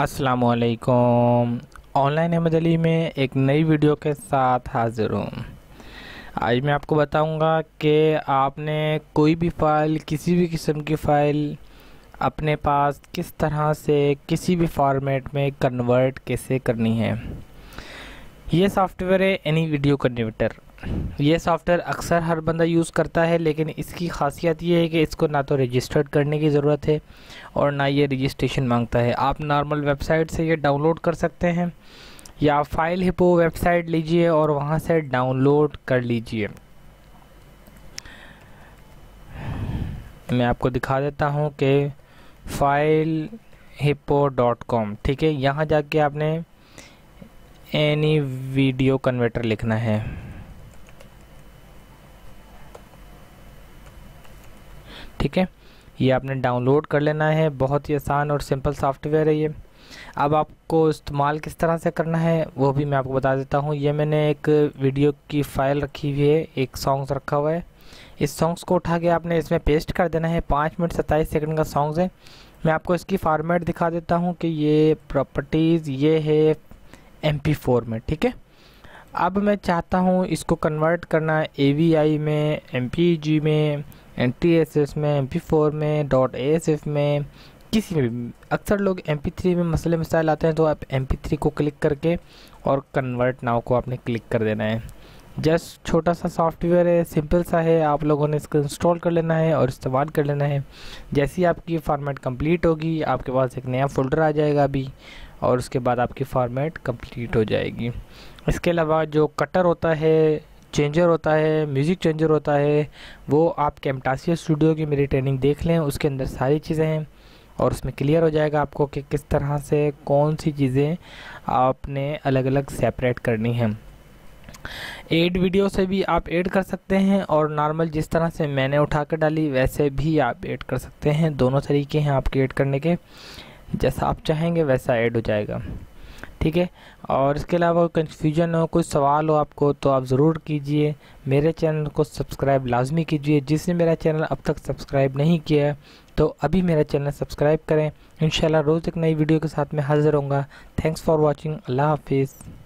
असलकुम ऑनलाइन अहमद अली में एक नई वीडियो के साथ हाज़िर हूँ आज मैं आपको बताऊंगा कि आपने कोई भी फ़ाइल किसी भी किस्म की फ़ाइल अपने पास किस तरह से किसी भी फॉर्मेट में कन्वर्ट कैसे करनी है ये सॉफ्टवेयर है एनी वीडियो कन्वर्टर ये सॉफ्टवेयर अक्सर हर बंदा यूज़ करता है लेकिन इसकी खासियत ये है कि इसको ना तो रजिस्टर्ड करने की ज़रूरत है और ना ये रजिस्ट्रेशन मांगता है आप नॉर्मल वेबसाइट से ये डाउनलोड कर सकते हैं या फाइल हिपो वेबसाइट लीजिए और वहाँ से डाउनलोड कर लीजिए मैं आपको दिखा देता हूँ कि फाइल हिपो डॉट कॉम ठीक है यहाँ जाके आपने एनी वीडियो कन्वर्टर लिखना है ठीक है ये आपने डाउनलोड कर लेना है बहुत ही आसान और सिंपल सॉफ्टवेयर है ये अब आपको इस्तेमाल किस तरह से करना है वो भी मैं आपको बता देता हूँ ये मैंने एक वीडियो की फ़ाइल रखी हुई है एक सॉन्ग्स रखा हुआ है इस सॉन्ग्स को उठा के आपने इसमें पेस्ट कर देना है पाँच मिनट सत्ताईस सेकंड का सॉन्ग्स है मैं आपको इसकी फॉर्मेट दिखा देता हूँ कि ये प्रॉपर्टीज़ ये है एम पी फोर में ठीक है अब मैं चाहता हूँ इसको कन्वर्ट करना ए वी आई में एम पी जी में एन टी एस एस में एम पी फोर में डॉट ए एस एफ में किसी में अक्सर लोग एम पी थ्री में मसले मसाइल आते हैं तो आप एम पी थ्री को क्लिक करके और कन्वर्ट नाव को आपने क्लिक कर देना है जस्ट छोटा सा सॉफ्टवेयर है सिंपल सा है आप लोगों ने इसको इंस्टॉल कर लेना है और इस्तेमाल कर लेना है जैसे ही आपकी फॉर्मेट कंप्लीट होगी आपके पास एक नया फोल्डर आ जाएगा अभी और उसके बाद आपकी फॉर्मेट कंप्लीट हो जाएगी इसके अलावा जो कटर होता है चेंजर होता है म्यूज़िक चेंजर होता है वो आप कैमटासिया स्टूडियो की मेरी ट्रेनिंग देख लें उसके अंदर सारी चीज़ें हैं और उसमें क्लियर हो जाएगा आपको कि किस तरह से कौन सी चीज़ें आपने अलग अलग सेपरेट करनी हैं एड वीडियो से भी आप ऐड कर सकते हैं और नॉर्मल जिस तरह से मैंने उठा कर डाली वैसे भी आप ऐड कर सकते हैं दोनों तरीके हैं आपके ऐड करने के जैसा आप चाहेंगे वैसा ऐड हो जाएगा ठीक है और इसके अलावा कन्फ्यूजन हो कोई सवाल हो आपको तो आप ज़रूर कीजिए मेरे चैनल को सब्सक्राइब लाजमी कीजिए जिसने मेरा चैनल अब तक सब्सक्राइब नहीं किया है तो अभी मेरा चैनल सब्सक्राइब करें इन रोज़ एक नई वीडियो के साथ मैं हाज़िर हूँ थैंक्स फॉर वॉचिंग अल्लाह हाफिज़